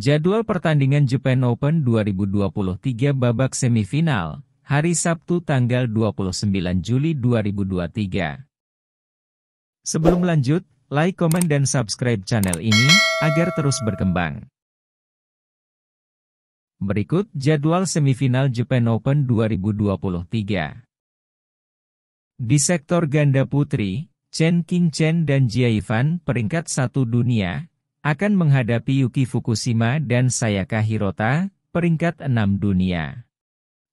Jadwal pertandingan Japan Open 2023 babak semifinal, hari Sabtu tanggal 29 Juli 2023. Sebelum lanjut, like, komen, dan subscribe channel ini, agar terus berkembang. Berikut jadwal semifinal Japan Open 2023. Di sektor ganda putri, Chen King Chen dan Jia Ivan peringkat satu dunia, akan menghadapi Yuki Fukushima dan Sayaka Hirota, peringkat 6 dunia.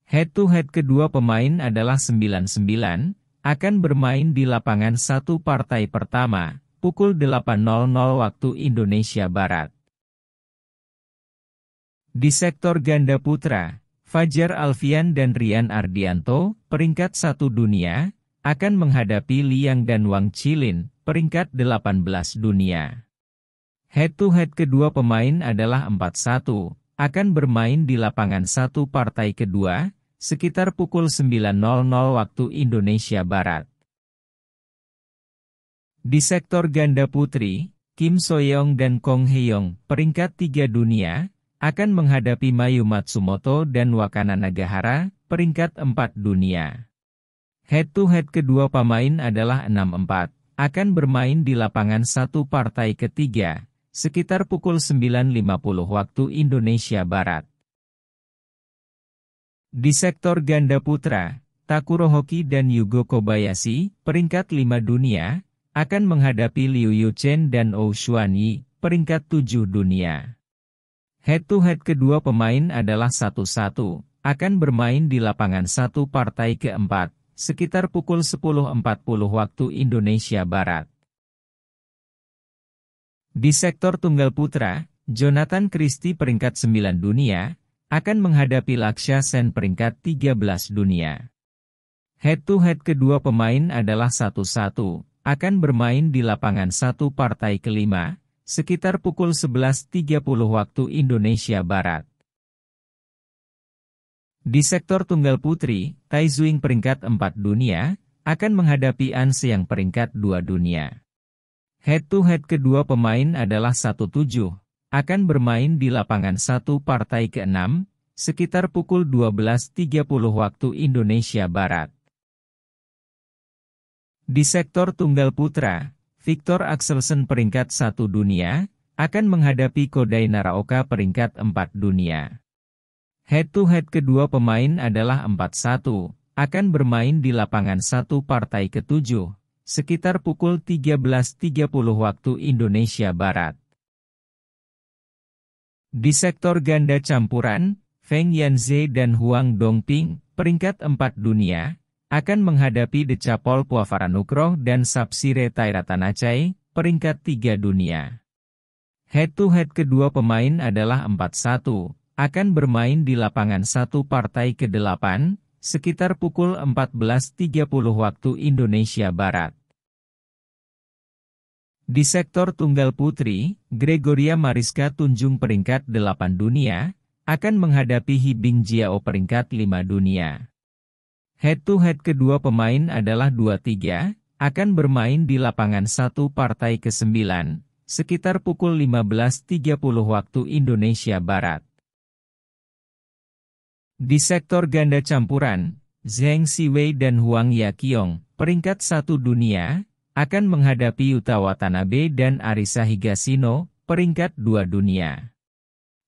Head-to-head -head kedua pemain adalah 99, akan bermain di lapangan satu partai pertama, pukul 8.00 waktu Indonesia Barat. Di sektor ganda putra, Fajar Alfian dan Rian Ardianto, peringkat satu dunia, akan menghadapi Liang dan Wang Chilin, peringkat 18 dunia. Head-to-head -head kedua pemain adalah 4-1, akan bermain di lapangan satu partai kedua, sekitar pukul 9.00 waktu Indonesia Barat. Di sektor ganda putri, Kim Soyeong dan Kong Hyeong, peringkat tiga dunia, akan menghadapi Mayu Matsumoto dan Wakana Nagahara, peringkat empat dunia. Head-to-head -head kedua pemain adalah 6-4, akan bermain di lapangan satu partai ketiga, sekitar pukul 9.50 waktu Indonesia Barat. Di sektor ganda putra, Takuro Hoki dan Yugo Kobayashi, peringkat 5 dunia, akan menghadapi Liu Yuchen dan Ou Xuan peringkat 7 dunia. Head-to-head -head kedua pemain adalah satu-satu, akan bermain di lapangan satu partai keempat, sekitar pukul 10.40 waktu Indonesia Barat. Di sektor tunggal putra, Jonathan Christie peringkat 9 dunia, akan menghadapi Laksha Sen peringkat 13 dunia. Head-to-head kedua pemain adalah satu-satu, akan bermain di lapangan satu partai kelima, sekitar pukul 11.30 waktu Indonesia Barat. Di sektor tunggal putri, Tai Zuing peringkat 4 dunia, akan menghadapi Anse yang peringkat 2 dunia. Head-to-head kedua pemain adalah 1-7. Akan bermain di lapangan 1 partai ke-6, sekitar pukul 12.30 waktu Indonesia Barat. Di sektor tunggal putra, Victor Axelsen peringkat 1 dunia, akan menghadapi Kodai Naraoka peringkat 4 dunia. Head-to-head kedua pemain adalah 4-1, akan bermain di lapangan 1 partai ke-7, sekitar pukul 13.30 waktu Indonesia Barat. Di sektor ganda campuran, Feng Yanze dan Huang Dongping, peringkat 4 dunia, akan menghadapi Decapol Puafaranukroh dan Sapsire Tairatanacai, peringkat 3 dunia. Head-to-head -head kedua pemain adalah 4-1, akan bermain di lapangan satu partai ke-8, sekitar pukul 14.30 waktu Indonesia Barat. Di sektor tunggal putri, Gregoria Mariska Tunjung peringkat 8 dunia, akan menghadapi Hibing Jiao peringkat 5 dunia. Head-to-head kedua pemain adalah 2-3, akan bermain di lapangan satu partai ke-9, sekitar pukul 15.30 waktu Indonesia Barat. Di sektor ganda campuran, Zheng Siwei dan Huang Yaqiong, peringkat satu dunia, akan menghadapi Yuta Watanabe dan Arisa Higashino, peringkat dua dunia.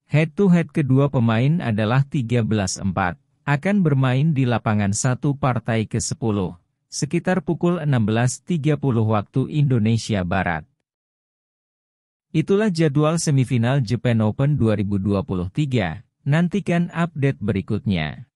Head-to-head -head kedua pemain adalah 13-4, akan bermain di lapangan satu partai ke-10, sekitar pukul 16.30 waktu Indonesia Barat. Itulah jadwal semifinal Japan Open 2023, nantikan update berikutnya.